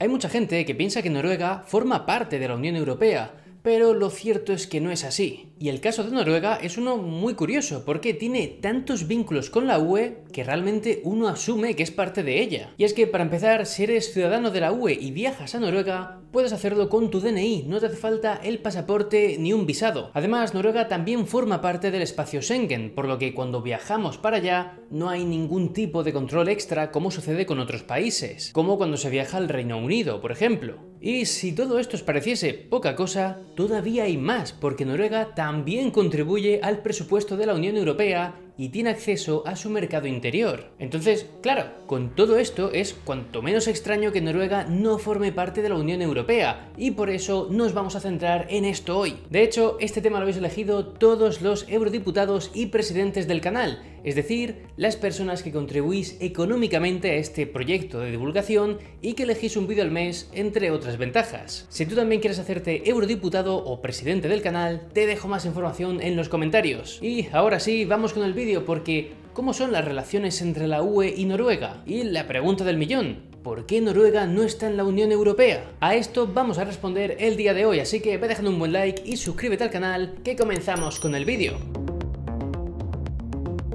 Hay mucha gente que piensa que Noruega forma parte de la Unión Europea, pero lo cierto es que no es así. Y el caso de Noruega es uno muy curioso, porque tiene tantos vínculos con la UE que realmente uno asume que es parte de ella. Y es que para empezar, si eres ciudadano de la UE y viajas a Noruega, puedes hacerlo con tu DNI, no te hace falta el pasaporte ni un visado. Además, Noruega también forma parte del espacio Schengen, por lo que cuando viajamos para allá no hay ningún tipo de control extra como sucede con otros países, como cuando se viaja al Reino Unido, por ejemplo. Y si todo esto os pareciese poca cosa, todavía hay más, porque Noruega también contribuye al presupuesto de la Unión Europea y tiene acceso a su mercado interior. Entonces, claro, con todo esto es cuanto menos extraño que Noruega no forme parte de la Unión Europea, y por eso nos vamos a centrar en esto hoy. De hecho, este tema lo habéis elegido todos los eurodiputados y presidentes del canal, es decir, las personas que contribuís económicamente a este proyecto de divulgación y que elegís un vídeo al mes, entre otras ventajas. Si tú también quieres hacerte eurodiputado o presidente del canal, te dejo más información en los comentarios. Y ahora sí, vamos con el vídeo porque ¿cómo son las relaciones entre la UE y Noruega? Y la pregunta del millón, ¿por qué Noruega no está en la Unión Europea? A esto vamos a responder el día de hoy, así que ve dejando un buen like y suscríbete al canal que comenzamos con el vídeo.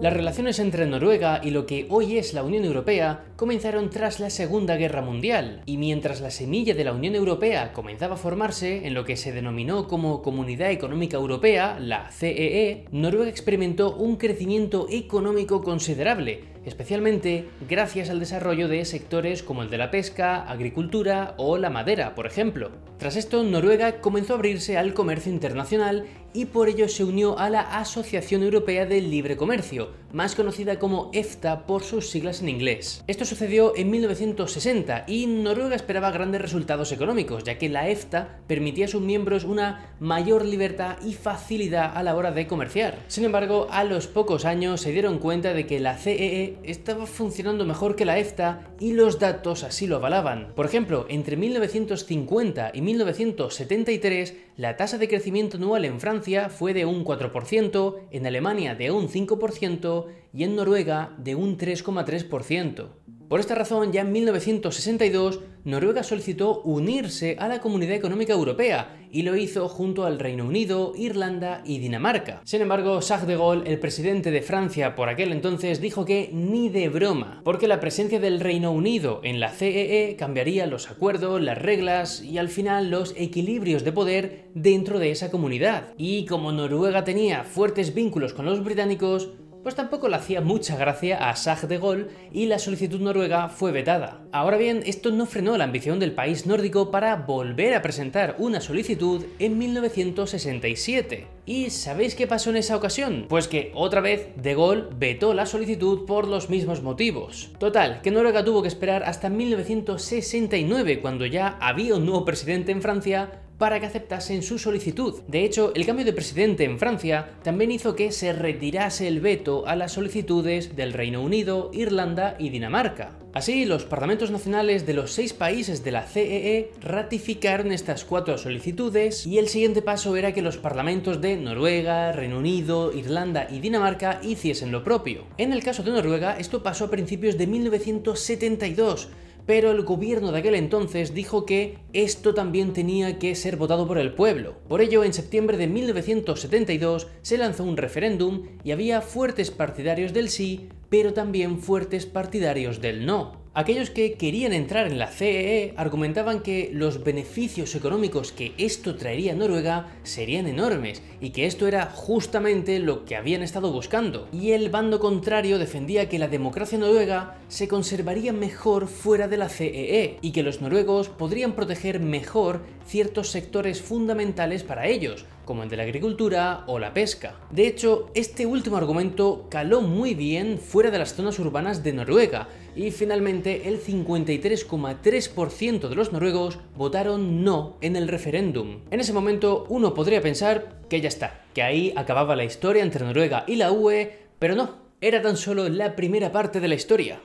Las relaciones entre Noruega y lo que hoy es la Unión Europea comenzaron tras la Segunda Guerra Mundial, y mientras la semilla de la Unión Europea comenzaba a formarse en lo que se denominó como Comunidad Económica Europea, la CEE, e, Noruega experimentó un crecimiento económico considerable, especialmente gracias al desarrollo de sectores como el de la pesca, agricultura o la madera, por ejemplo. Tras esto, Noruega comenzó a abrirse al comercio internacional y por ello se unió a la Asociación Europea del Libre Comercio, más conocida como EFTA por sus siglas en inglés. Esto sucedió en 1960 y Noruega esperaba grandes resultados económicos, ya que la EFTA permitía a sus miembros una mayor libertad y facilidad a la hora de comerciar. Sin embargo, a los pocos años se dieron cuenta de que la CEE e estaba funcionando mejor que la EFTA y los datos así lo avalaban. Por ejemplo, entre 1950 y 1973, la tasa de crecimiento anual en Francia fue de un 4%, en Alemania de un 5% y en Noruega de un 3,3%. Por esta razón, ya en 1962, Noruega solicitó unirse a la Comunidad Económica Europea y lo hizo junto al Reino Unido, Irlanda y Dinamarca. Sin embargo, Jacques de Gaulle, el presidente de Francia por aquel entonces, dijo que ni de broma, porque la presencia del Reino Unido en la CEE e cambiaría los acuerdos, las reglas y al final los equilibrios de poder dentro de esa comunidad. Y como Noruega tenía fuertes vínculos con los británicos, pues tampoco le hacía mucha gracia a Sag de Gaulle y la solicitud noruega fue vetada. Ahora bien, esto no frenó la ambición del país nórdico para volver a presentar una solicitud en 1967. ¿Y sabéis qué pasó en esa ocasión? Pues que otra vez de Gaulle vetó la solicitud por los mismos motivos. Total, que Noruega tuvo que esperar hasta 1969 cuando ya había un nuevo presidente en Francia para que aceptasen su solicitud. De hecho, el cambio de presidente en Francia también hizo que se retirase el veto a las solicitudes del Reino Unido, Irlanda y Dinamarca. Así, los parlamentos nacionales de los seis países de la CEE e ratificaron estas cuatro solicitudes y el siguiente paso era que los parlamentos de Noruega, Reino Unido, Irlanda y Dinamarca hiciesen lo propio. En el caso de Noruega, esto pasó a principios de 1972, pero el gobierno de aquel entonces dijo que esto también tenía que ser votado por el pueblo. Por ello, en septiembre de 1972 se lanzó un referéndum y había fuertes partidarios del sí, pero también fuertes partidarios del no. Aquellos que querían entrar en la CEE e argumentaban que los beneficios económicos que esto traería a Noruega serían enormes y que esto era justamente lo que habían estado buscando. Y el bando contrario defendía que la democracia noruega se conservaría mejor fuera de la CEE e y que los noruegos podrían proteger mejor ciertos sectores fundamentales para ellos, como el de la agricultura o la pesca. De hecho, este último argumento caló muy bien fuera de las zonas urbanas de Noruega, y finalmente, el 53,3% de los noruegos votaron no en el referéndum. En ese momento uno podría pensar que ya está, que ahí acababa la historia entre Noruega y la UE, pero no, era tan solo la primera parte de la historia.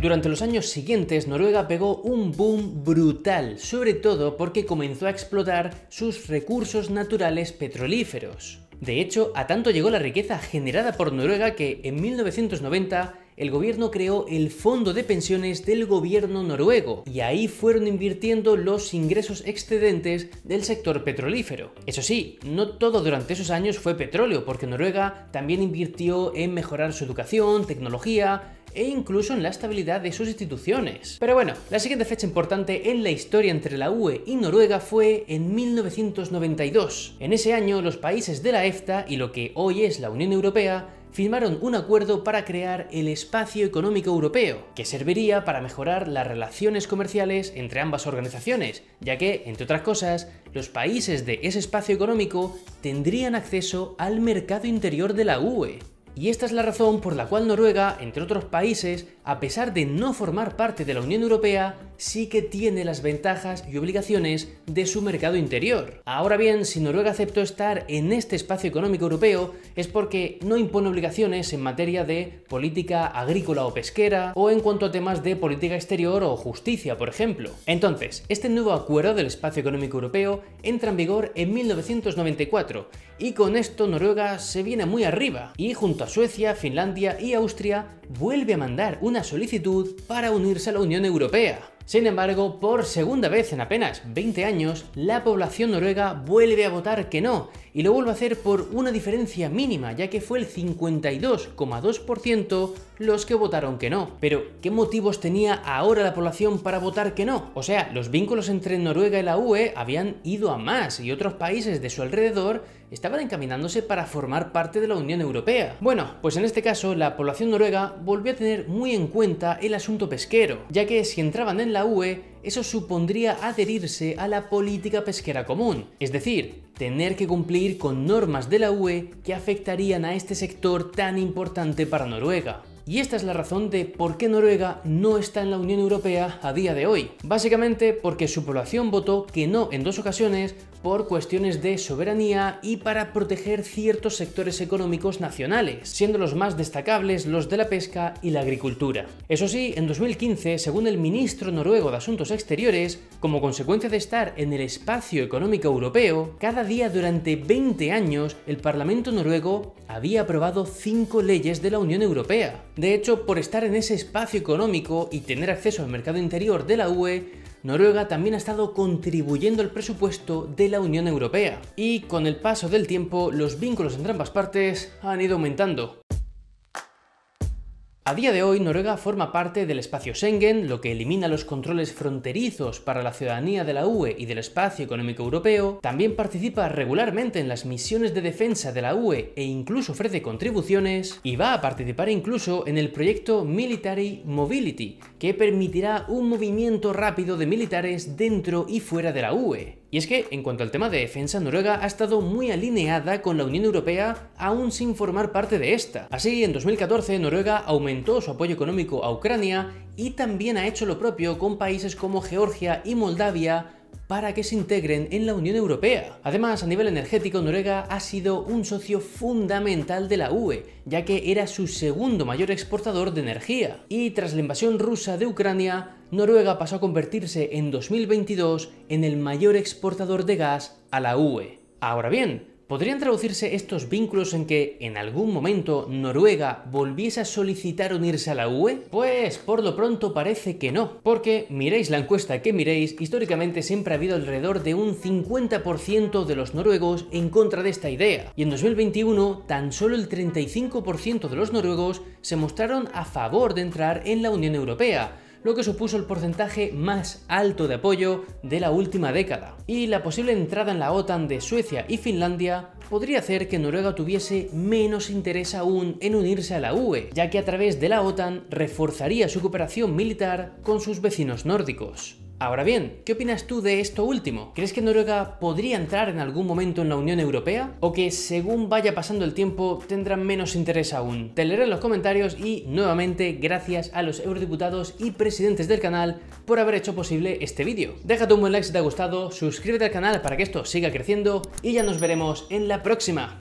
Durante los años siguientes, Noruega pegó un boom brutal, sobre todo porque comenzó a explotar sus recursos naturales petrolíferos. De hecho, a tanto llegó la riqueza generada por Noruega que en 1990 el gobierno creó el Fondo de Pensiones del gobierno noruego y ahí fueron invirtiendo los ingresos excedentes del sector petrolífero. Eso sí, no todo durante esos años fue petróleo, porque Noruega también invirtió en mejorar su educación, tecnología, e incluso en la estabilidad de sus instituciones. Pero bueno, la siguiente fecha importante en la historia entre la UE y Noruega fue en 1992. En ese año, los países de la EFTA y lo que hoy es la Unión Europea firmaron un acuerdo para crear el Espacio Económico Europeo, que serviría para mejorar las relaciones comerciales entre ambas organizaciones, ya que, entre otras cosas, los países de ese espacio económico tendrían acceso al mercado interior de la UE, y esta es la razón por la cual Noruega, entre otros países, a pesar de no formar parte de la Unión Europea, sí que tiene las ventajas y obligaciones de su mercado interior. Ahora bien, si Noruega aceptó estar en este espacio económico europeo es porque no impone obligaciones en materia de política agrícola o pesquera o en cuanto a temas de política exterior o justicia, por ejemplo. Entonces, este nuevo acuerdo del espacio económico europeo entra en vigor en 1994 y con esto Noruega se viene muy arriba y junto Suecia, Finlandia y Austria, vuelve a mandar una solicitud para unirse a la Unión Europea. Sin embargo, por segunda vez en apenas 20 años, la población noruega vuelve a votar que no, y lo vuelve a hacer por una diferencia mínima, ya que fue el 52,2% los que votaron que no. Pero, ¿qué motivos tenía ahora la población para votar que no? O sea, los vínculos entre Noruega y la UE habían ido a más, y otros países de su alrededor estaban encaminándose para formar parte de la Unión Europea. Bueno, pues en este caso la población noruega volvió a tener muy en cuenta el asunto pesquero, ya que si entraban en la UE, eso supondría adherirse a la política pesquera común, es decir, tener que cumplir con normas de la UE que afectarían a este sector tan importante para Noruega. Y esta es la razón de por qué Noruega no está en la Unión Europea a día de hoy. Básicamente porque su población votó que no en dos ocasiones por cuestiones de soberanía y para proteger ciertos sectores económicos nacionales, siendo los más destacables los de la pesca y la agricultura. Eso sí, en 2015, según el ministro noruego de Asuntos Exteriores, como consecuencia de estar en el espacio económico europeo, cada día durante 20 años el Parlamento noruego había aprobado 5 leyes de la Unión Europea. De hecho, por estar en ese espacio económico y tener acceso al mercado interior de la UE, Noruega también ha estado contribuyendo al presupuesto de la Unión Europea y con el paso del tiempo los vínculos entre ambas partes han ido aumentando. A día de hoy, Noruega forma parte del espacio Schengen, lo que elimina los controles fronterizos para la ciudadanía de la UE y del espacio económico europeo. También participa regularmente en las misiones de defensa de la UE e incluso ofrece contribuciones. Y va a participar incluso en el proyecto Military Mobility, que permitirá un movimiento rápido de militares dentro y fuera de la UE. Y es que, en cuanto al tema de defensa, Noruega ha estado muy alineada con la Unión Europea aún sin formar parte de esta. Así, en 2014, Noruega aumentó su apoyo económico a Ucrania y también ha hecho lo propio con países como Georgia y Moldavia para que se integren en la Unión Europea. Además, a nivel energético, Noruega ha sido un socio fundamental de la UE, ya que era su segundo mayor exportador de energía. Y tras la invasión rusa de Ucrania, Noruega pasó a convertirse en 2022 en el mayor exportador de gas a la UE. Ahora bien, ¿Podrían traducirse estos vínculos en que en algún momento Noruega volviese a solicitar unirse a la UE? Pues por lo pronto parece que no, porque miréis la encuesta que miréis, históricamente siempre ha habido alrededor de un 50% de los noruegos en contra de esta idea, y en 2021 tan solo el 35% de los noruegos se mostraron a favor de entrar en la Unión Europea, lo que supuso el porcentaje más alto de apoyo de la última década. Y la posible entrada en la OTAN de Suecia y Finlandia podría hacer que Noruega tuviese menos interés aún en unirse a la UE, ya que a través de la OTAN reforzaría su cooperación militar con sus vecinos nórdicos. Ahora bien, ¿qué opinas tú de esto último? ¿Crees que Noruega podría entrar en algún momento en la Unión Europea? ¿O que según vaya pasando el tiempo tendrán menos interés aún? Te leeré en los comentarios y nuevamente gracias a los eurodiputados y presidentes del canal por haber hecho posible este vídeo. Déjate un buen like si te ha gustado, suscríbete al canal para que esto siga creciendo y ya nos veremos en la próxima.